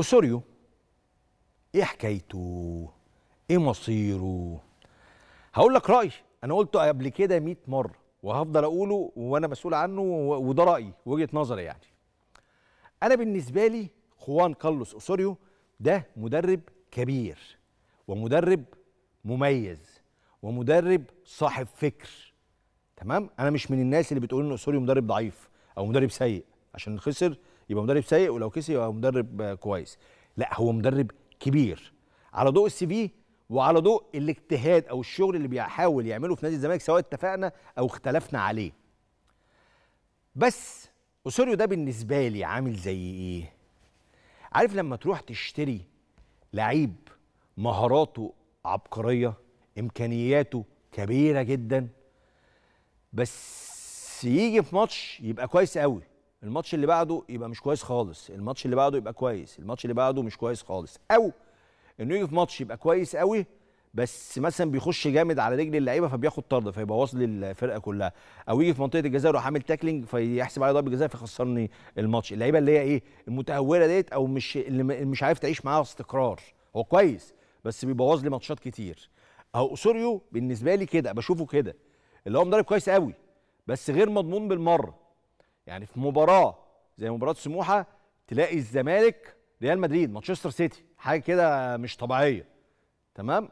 أسوريو إيه حكايته؟ إيه مصيره؟ هقول لك رأيي أنا قلته قبل كده 100 مرة وهفضل أقوله وأنا مسؤول عنه وده رأيي وجهة نظري يعني. أنا بالنسبة لي خوان كارلوس أسوريو ده مدرب كبير ومدرب مميز ومدرب صاحب فكر تمام انا مش من الناس اللي بتقول ان أسوريو مدرب ضعيف او مدرب سيء عشان خسر يبقى مدرب سيء ولو كسب يبقى مدرب كويس لا هو مدرب كبير على ضوء السي في وعلى ضوء الاجتهاد او الشغل اللي بيحاول يعمله في نادي الزمالك سواء اتفقنا او اختلفنا عليه بس اوسوريو ده بالنسبه لي عامل زي ايه عارف لما تروح تشتري لعيب مهاراته عبقريه امكانياته كبيره جدا بس يجي في ماتش يبقى كويس قوي الماتش اللي بعده يبقى مش كويس خالص الماتش اللي بعده يبقى كويس الماتش اللي بعده مش كويس خالص او انه يجي في ماتش يبقى كويس قوي بس مثلا بيخش جامد على رجل اللعيبه فبياخد طرد فيبوظ لي الفرقه كلها او يجي في منطقه الجزاء يروح عامل تاكلينج فيحسب عليه ضربه جزاء فيخسرني الماتش اللعيبه اللي هي ايه المتهوره ديت او مش اللي مش عارف تعيش معاها استقرار هو كويس بس بيبوظ لي ماتشات كتير او اسوريو بالنسبه لي كده بشوفه كده اللي هو مدرب كويس قوي بس غير مضمون بالمره يعني في مباراه زي مباراه سموحه تلاقي الزمالك ريال مدريد مانشستر سيتي حاجه كده مش طبيعيه تمام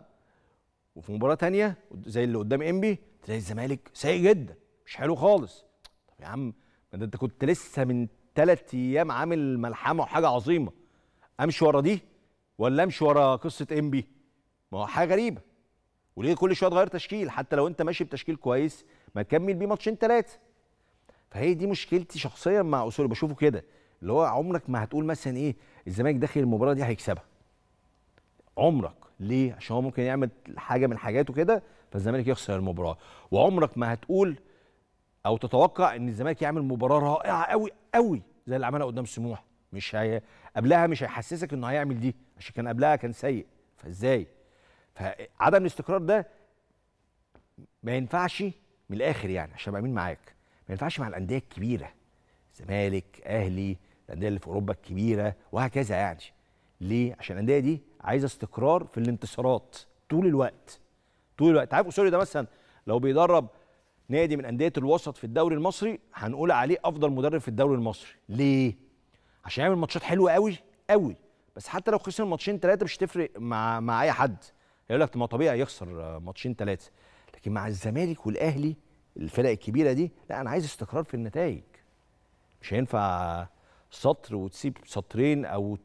وفي مباراه تانية زي اللي قدام انبي تلاقي الزمالك سيء جدا مش حلو خالص طب يا عم ما انت كنت لسه من ثلاث ايام عامل ملحمه وحاجه عظيمه امشي ورا دي ولا امشي ورا قصه انبي ما هو حاجه غريبه وليه كل شويه تغير تشكيل حتى لو انت ماشي بتشكيل كويس ما تكمل بيه ماتشين ثلاثه فهي دي مشكلتي شخصيا مع اسوري بشوفه كده اللي هو عمرك ما هتقول مثلا ايه الزمالك داخل المباراه دي هيكسبها عمرك ليه عشان هو ممكن يعمل حاجه من حاجاته كده فالزمالك يخسر المباراه وعمرك ما هتقول او تتوقع ان الزمالك يعمل مباراه رائعه قوي قوي زي اللي عملها قدام سموحه مش هي قبلها مش هيحسسك انه هيعمل دي عشان كان قبلها كان سيء فازاي فعدم الاستقرار ده ما ينفعش من الاخر يعني عشان ابقى مين معاك ما ينفعش مع الانديه الكبيره زمالك اهلي الانديه اللي في اوروبا الكبيره وهكذا يعني ليه عشان الانديه دي عايزه استقرار في الانتصارات طول الوقت طول الوقت عارف اسوري ده مثلا لو بيدرب نادي من انديه الوسط في الدوري المصري هنقول عليه افضل مدرب في الدوري المصري ليه عشان يعمل ماتشات حلوه قوي قوي بس حتى لو خسر ماتشين ثلاثه مش تفرق مع مع اي حد هيقول لك ما طبيعي يخسر ماتشين ثلاثه لكن مع الزمالك والاهلي الفرق الكبيره دي لا انا عايز استقرار في النتائج مش هينفع سطر وتسيب سطرين او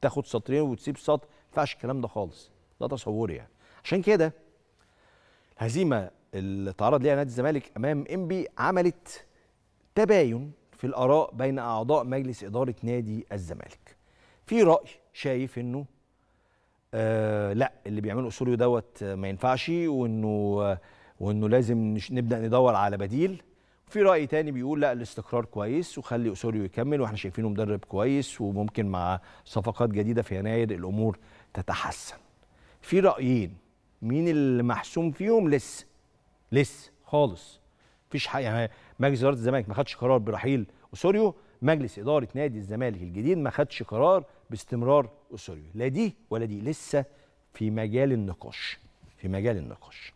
تاخد سطرين وتسيب سطر ما ينفعش الكلام ده خالص ده تصوري يعني عشان كده الهزيمه اللي تعرض ليها نادي الزمالك امام انبي عملت تباين في الاراء بين اعضاء مجلس اداره نادي الزمالك في راي شايف انه آه لا اللي بيعمله اسوريو دوت ما ينفعش وانه آه وانه لازم نبدا ندور على بديل في راي تاني بيقول لا الاستقرار كويس وخلي اسوريو يكمل واحنا شايفينه مدرب كويس وممكن مع صفقات جديده في يناير الامور تتحسن في رايين مين اللي محسوم فيهم لسه لسه خالص مفيش حاجه يعني مجلس اداره الزمالك ما خدش قرار برحيل اسوريو مجلس اداره نادي الزمالك الجديد ما خدش قرار باستمرار اسوريو لا دي ولا دي لسه في مجال النقاش في مجال النقاش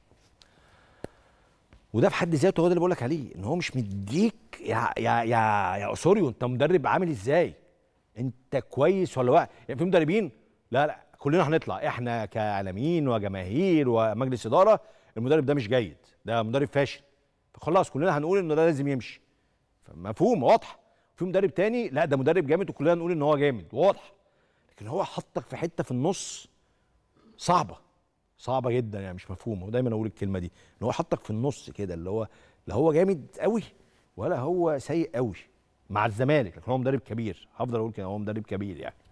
وده في حد ذاته هو ده اللي بقول لك عليه ان هو مش مديك يا يا يا يا اسوريو انت مدرب عامل ازاي؟ انت كويس ولا واقع؟ يعني في مدربين لا لا كلنا هنطلع احنا كاعلاميين وجماهير ومجلس اداره المدرب ده مش جيد ده مدرب فاشل فخلاص كلنا هنقول انه ده لازم يمشي مفهوم واضحه في مدرب تاني لا ده مدرب جامد وكلنا نقول ان هو جامد واضح لكن هو حطك في حته في النص صعبه صعبه جدا يعني مش مفهومه ودايما اقول الكلمه دي ان هو حطك في النص كده اللي هو لا هو جامد قوي ولا هو سيء قوي مع الزمالك لكن هو مدرب كبير هفضل اقول كده هو مدرب كبير يعني